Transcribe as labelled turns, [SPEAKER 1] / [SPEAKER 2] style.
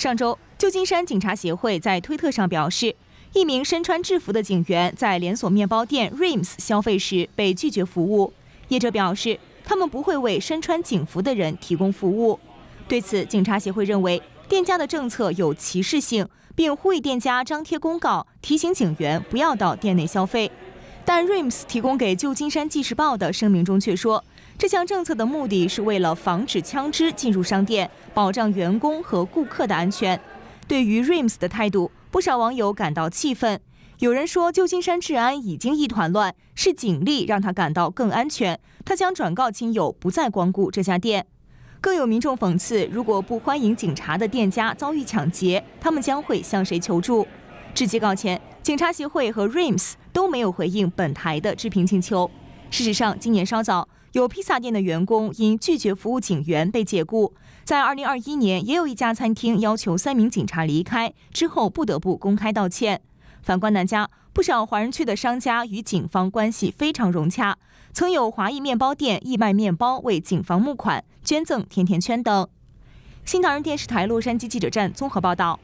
[SPEAKER 1] 上周，旧金山警察协会在推特上表示，一名身穿制服的警员在连锁面包店 Rims 消费时被拒绝服务。业者表示，他们不会为身穿警服的人提供服务。对此，警察协会认为店家的政策有歧视性，并呼吁店家张贴公告，提醒警员不要到店内消费。但 r i m s 提供给《旧金山纪事报》的声明中却说，这项政策的目的是为了防止枪支进入商店，保障员工和顾客的安全。对于 r i m s 的态度，不少网友感到气愤。有人说，旧金山治安已经一团乱，是警力让他感到更安全。他将转告亲友不再光顾这家店。更有民众讽刺，如果不欢迎警察的店家遭遇抢劫，他们将会向谁求助？至截稿前，警察协会和 Rims 都没有回应本台的置评请求。事实上，今年稍早，有披萨店的员工因拒绝服务警员被解雇。在2021年，也有一家餐厅要求三名警察离开，之后不得不公开道歉。反观南加，不少华人区的商家与警方关系非常融洽，曾有华裔面包店义卖面包为警方募款，捐赠甜甜圈等。新唐人电视台洛杉矶记者站综合报道。